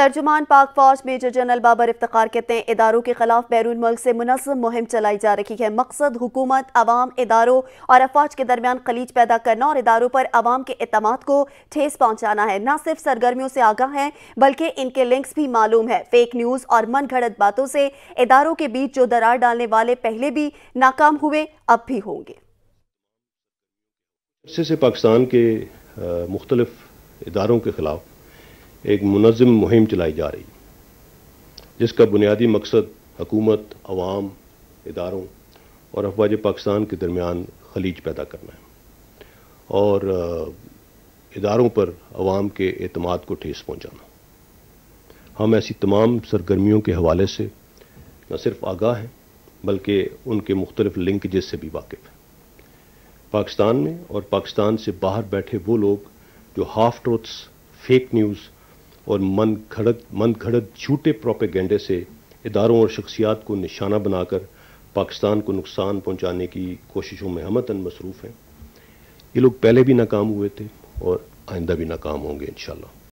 तर्जुमान पाक फौज major general Babar इफ्तार कहते हैं इदारों के खिलाफ बैरून मुल्क से मुनसम मुहिम चलाई जा रही है मकसद हुकूमत आवाम इदारों और अफवाज के दरमियान खलीज पैदा करना और इदारों पर आवाम के अतमाद को ठेस पहुंचाना है न सिर्फ सरगर्मियों से आगाह हैं बल्कि इनके लिंक्स भी मालूम है फेक न्यूज़ और मन घड़त बातों से इदारों के बीच जो दरार डालने वाले पहले भी नाकाम हुए अब भी होंगे से पाकिस्तान के मुख्तलिफ इदारों के खिलाफ एक मुनज़म मुहिम चलाई जा रही जिसका बुनियादी मकसद हकूमत आवाम इदारों और अफवाज पाकिस्तान के दरमियान खलीज पैदा करना है और इदारों पर आवाम के अतमाद को ठेस पहुँचाना हम ऐसी तमाम सरगर्मियों के हवाले से न सिर्फ आगाह हैं बल्कि उनके मुख्तलिफ लिंकजेस से भी वाकिफ़ हैं पाकिस्तान में और पाकिस्तान से बाहर बैठे वो लोग जो हाफ ट्रोथ्स फेक न्यूज़ और मन खड़त मन खड़त झूठे प्रोपेगेंडे से इदारों और शख्सियात को निशाना बनाकर पाकिस्तान को नुकसान पहुंचाने की कोशिशों में हमतन मसरूफ़ हैं ये लोग पहले भी नाकाम हुए थे और आइंदा भी नाकाम होंगे इंशाल्लाह